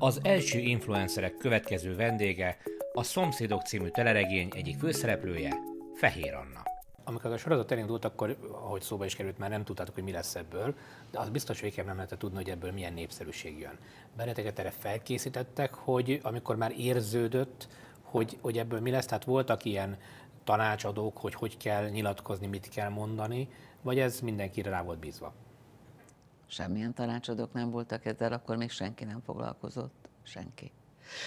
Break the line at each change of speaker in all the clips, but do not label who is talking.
Az első influencerek következő vendége a Szomszédok című teleregény egyik főszereplője, Fehér Anna. Amikor a sorozat elindult, akkor, ahogy szóba is került, már nem tudtátok, hogy mi lesz ebből, de az biztos végképp nem lehetett tudni, hogy ebből milyen népszerűség jön. Benneteket erre felkészítettek, hogy amikor már érződött, hogy, hogy ebből mi lesz, tehát voltak ilyen tanácsadók, hogy
hogy kell nyilatkozni, mit kell mondani, vagy ez mindenkire rá volt bízva? semmilyen tanácsadók nem voltak ezzel, akkor még senki nem foglalkozott, senki.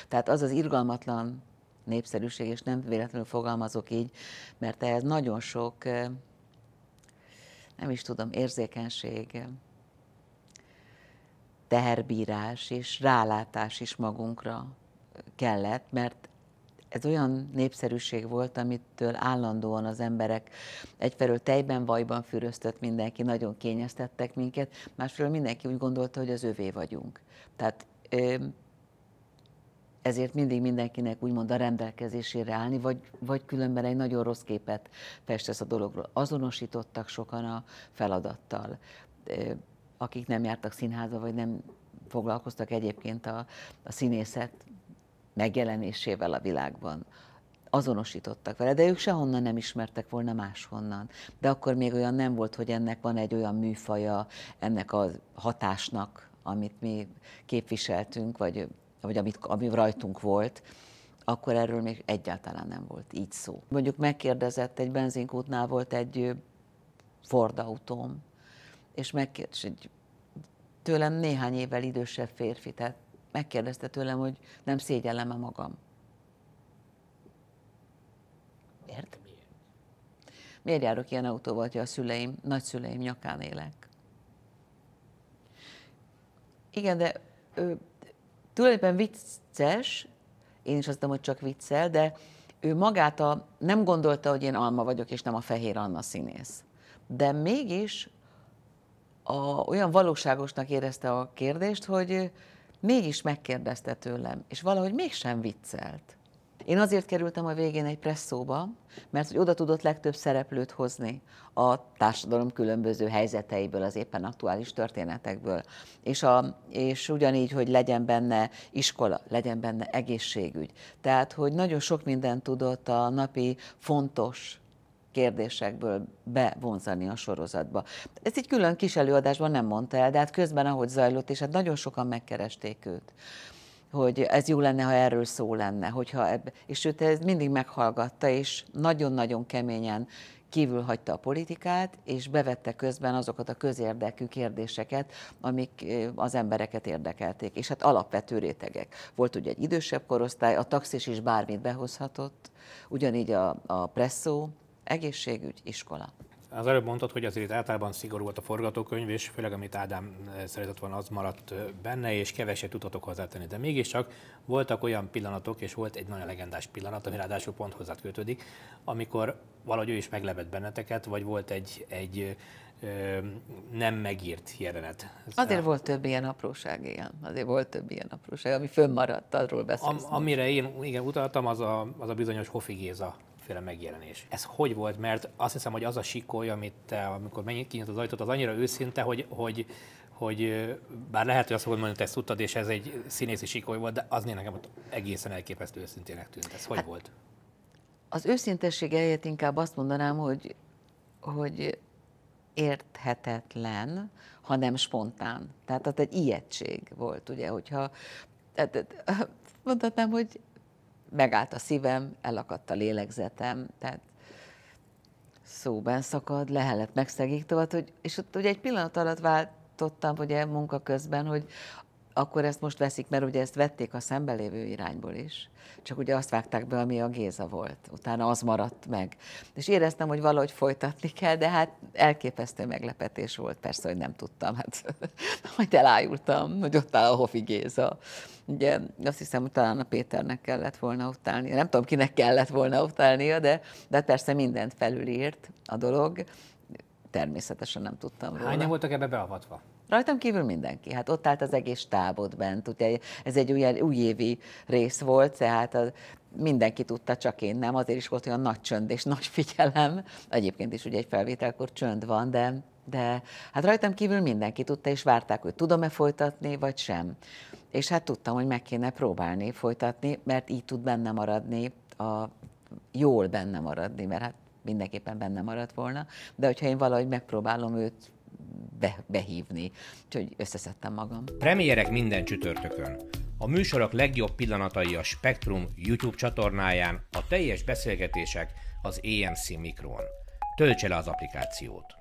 Tehát az az irgalmatlan népszerűség, és nem véletlenül fogalmazok így, mert ehhez nagyon sok, eh, nem is tudom, érzékenység, eh, teherbírás és rálátás is magunkra kellett, mert ez olyan népszerűség volt, amitől állandóan az emberek egyfelől tejben, vajban fűröztött mindenki, nagyon kényeztettek minket, másfelől mindenki úgy gondolta, hogy az övé vagyunk. Tehát ezért mindig mindenkinek úgymond a rendelkezésére állni, vagy, vagy különben egy nagyon rossz képet festesz a dologról. Azonosítottak sokan a feladattal, akik nem jártak színházba, vagy nem foglalkoztak egyébként a, a színészet megjelenésével a világban azonosítottak vele, de ők sehonnan nem ismertek volna máshonnan. De akkor még olyan nem volt, hogy ennek van egy olyan műfaja, ennek a hatásnak, amit mi képviseltünk, vagy, vagy amit, ami rajtunk volt, akkor erről még egyáltalán nem volt így szó. Mondjuk megkérdezett, egy benzinkútnál volt egy Ford autóm, és megkérdezett, tőlem néhány évvel idősebb férfi, tehát megkérdezte tőlem, hogy nem szégyellem-e magam. Miért? Miért járok ilyen autóval, hogy a szüleim, nagyszüleim nyakán élek? Igen, de ő, tulajdonképpen vicces, én is azt mondom, hogy csak viccel, de ő magát a, nem gondolta, hogy én Alma vagyok, és nem a Fehér Anna színész. De mégis a, olyan valóságosnak érezte a kérdést, hogy mégis megkérdezte tőlem, és valahogy mégsem viccelt. Én azért kerültem a végén egy presszóba, mert hogy oda tudott legtöbb szereplőt hozni a társadalom különböző helyzeteiből, az éppen aktuális történetekből. És, a, és ugyanígy, hogy legyen benne iskola, legyen benne egészségügy. Tehát, hogy nagyon sok mindent tudott a napi fontos kérdésekből bevonzani a sorozatba. Ezt így külön kis előadásban nem mondta el, de hát közben ahogy zajlott, és hát nagyon sokan megkeresték őt hogy ez jó lenne, ha erről szó lenne, hogyha ebb, és őt ez mindig meghallgatta, és nagyon-nagyon keményen kívül hagyta a politikát, és bevette közben azokat a közérdekű kérdéseket, amik az embereket érdekelték, és hát alapvető rétegek. Volt ugye egy idősebb korosztály, a taxis is bármit behozhatott, ugyanígy a, a presszó, egészségügy, iskola.
Az előbb mondtad, hogy azért általában szigorú volt a forgatókönyv, és főleg amit Ádám eh, szeretett volna, az maradt eh, benne, és keveset tudtatok hozzátenni. De mégiscsak voltak olyan pillanatok, és volt egy nagyon legendás pillanat, ami ráadásul pont hozzá kötődik, amikor valahogy ő is meglepett benneteket, vagy volt egy, egy ö, eh, nem megírt jelenet.
azért a... volt több ilyen apróság, igen. Azért volt több ilyen apróság, ami fönnmaradt, arról beszélsz. Am,
amire én igen, utaltam, az a, az a bizonyos Hofi Géza sokféle megjelenés. Ez hogy volt? Mert azt hiszem, hogy az a sikoly, amit amikor kinyit az ajtót, az annyira őszinte, hogy, hogy, hogy bár lehet, hogy azt fogod mondani, hogy ezt tudtad, és ez egy színészi sikoly volt, de az nekem ott egészen elképesztő őszintének tűnt. Ez hogy hát, volt?
Az őszintesség helyett inkább azt mondanám, hogy, hogy érthetetlen, hanem spontán. Tehát az egy ijegység volt, ugye, hogyha tehát, mondhatnám, hogy megállt a szívem, elakadt a lélegzetem, tehát szóban szakad, lehelet megszegik tovább, hogy, és ott ugye egy pillanat alatt váltottam, ugye munka közben, hogy akkor ezt most veszik, mert ugye ezt vették a lévő irányból is, csak ugye azt vágták be, ami a Géza volt, utána az maradt meg. És éreztem, hogy valahogy folytatni kell, de hát elképesztő meglepetés volt, persze, hogy nem tudtam, hát majd elájultam, hogy ott áll a Hofi Géza. Ugye azt hiszem, hogy talán a Péternek kellett volna ott állnia, nem tudom, kinek kellett volna ott állnia, de, de hát persze mindent felülírt a dolog, természetesen nem tudtam volna. Hányan
voltak ebbe beavatva?
Rajtam kívül mindenki. Hát ott állt az egész tábod bent. Ugye ez egy új, újévi rész volt, tehát az, mindenki tudta, csak én nem. Azért is volt olyan nagy csönd és nagy figyelem. Egyébként is ugye egy felvételkor csönd van, de, de hát rajtam kívül mindenki tudta, és várták, hogy tudom-e folytatni, vagy sem. És hát tudtam, hogy meg kéne próbálni folytatni, mert így tud benne maradni, a, jól benne maradni, mert hát mindenképpen benne maradt volna, de hogyha én valahogy megpróbálom őt be, behívni. Úgyhogy összeszedtem magam.
Premierek minden csütörtökön. A műsorok legjobb pillanatai a Spektrum YouTube csatornáján, a teljes beszélgetések az EMC Mikron. Töltse le az applikációt!